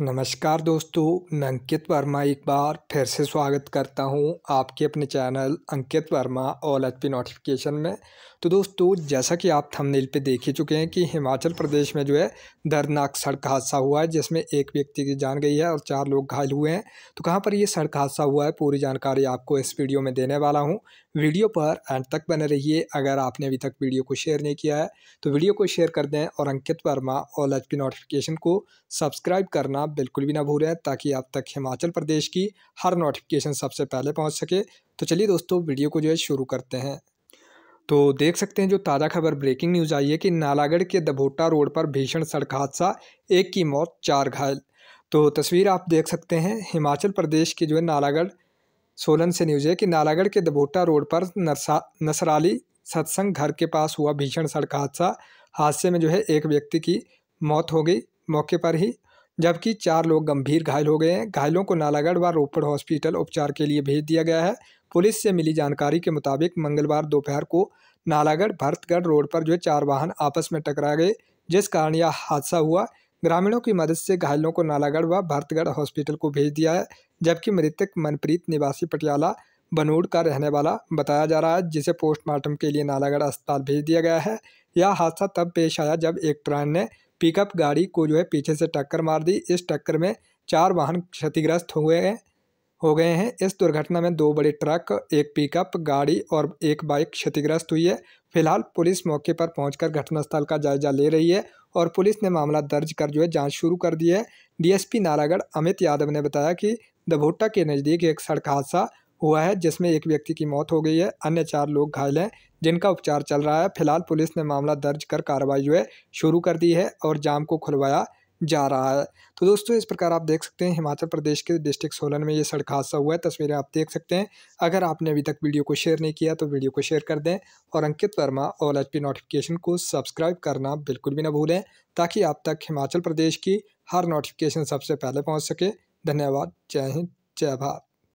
नमस्कार दोस्तों मैं अंकित वर्मा एक बार फिर से स्वागत करता हूं आपके अपने channel Ankit Verma all H P notification में तो दोस्तों जैसा कि आप थंबनेल पे देख ही चुके हैं कि हिमाचल प्रदेश में जो है दर्दनाक सड़क हादसा हुआ है जिसमें एक व्यक्ति की जान गई है और चार लोग घायल हुए हैं तो कहाँ पर ये सड़क हादसा हुआ है पूरी जानकारी आपको इस वीडियो में देने वाला हूँ वीडियो पर एंड तक बने रहिए अगर आपने अभी तक वीडियो को शेयर नहीं किया है तो वीडियो को शेयर कर दें और Ankit Verma all H P notification को सब्सक्राइब करना बिल्कुल भी ना भूलें ताकि आप तक हिमाचल प्रदेश की हर नोटिफिकेशन सबसे पहले पहुंच सके तो चलिए दोस्तों वीडियो को जो है शुरू करते हैं तो देख सकते हैं जो ताज़ा खबर ब्रेकिंग न्यूज़ आई है कि नालागढ़ के दभोटा रोड पर भीषण सड़क हादसा एक की मौत चार घायल तो तस्वीर आप देख सकते हैं हिमाचल प्रदेश के जो है नालागढ़ सोलन से न्यूज़ है कि नालागढ़ के दभोटा रोड पर नरसा नसराली सत्संग घर के पास हुआ भीषण सड़क हादसा हादसे में जो है एक व्यक्ति की मौत हो गई मौके पर ही जबकि चार लोग गंभीर घायल हो गए हैं घायलों को नालागढ़ व रोपड़ हॉस्पिटल उपचार के लिए भेज दिया गया है पुलिस से मिली जानकारी के मुताबिक मंगलवार दोपहर को नालागढ़ भरतगढ़ रोड पर जो चार वाहन आपस में टकरा गए जिस कारण यह हादसा हुआ ग्रामीणों की मदद से घायलों को नालागढ़ व भरतगढ़ हॉस्पिटल को भेज दिया है जबकि मृतक मनप्रीत निवासी पटियाला बनूड का रहने वाला बताया जा रहा है जिसे पोस्टमार्टम के लिए नालागढ़ अस्पताल भेज दिया गया है यह हादसा तब पेश आया जब एक ट्रेन ने पिकअप गाड़ी को जो है पीछे से टक्कर मार दी इस टक्कर में चार वाहन क्षतिग्रस्त हुए हैं हो गए हैं इस दुर्घटना में दो बड़े ट्रक एक पिकअप गाड़ी और एक बाइक क्षतिग्रस्त हुई है फिलहाल पुलिस मौके पर पहुंचकर घटनास्थल का जायजा ले रही है और पुलिस ने मामला दर्ज कर जो है जांच शुरू कर दी है डीएसपी नालागढ़ अमित यादव ने बताया कि दभोटा के नज़दीक एक सड़क हादसा हुआ है जिसमें एक व्यक्ति की मौत हो गई है अन्य चार लोग घायल हैं जिनका उपचार चल रहा है फिलहाल पुलिस ने मामला दर्ज कर कार्रवाई जो है शुरू कर दी है और जाम को खुलवाया जा रहा है तो दोस्तों इस प्रकार आप देख सकते हैं हिमाचल प्रदेश के डिस्ट्रिक्ट सोलन में ये सड़क हादसा हुआ है तस्वीरें आप देख सकते हैं अगर आपने अभी तक वीडियो को शेयर नहीं किया तो वीडियो को शेयर कर दें और Ankit Verma all H P notification को सब्सक्राइब करना बिल्कुल भी ना भूलें ताकि आप तक हिमाचल प्रदेश की हर नोटिफिकेशन सबसे पहले पहुँच सके धन्यवाद जय हिंद जय भारत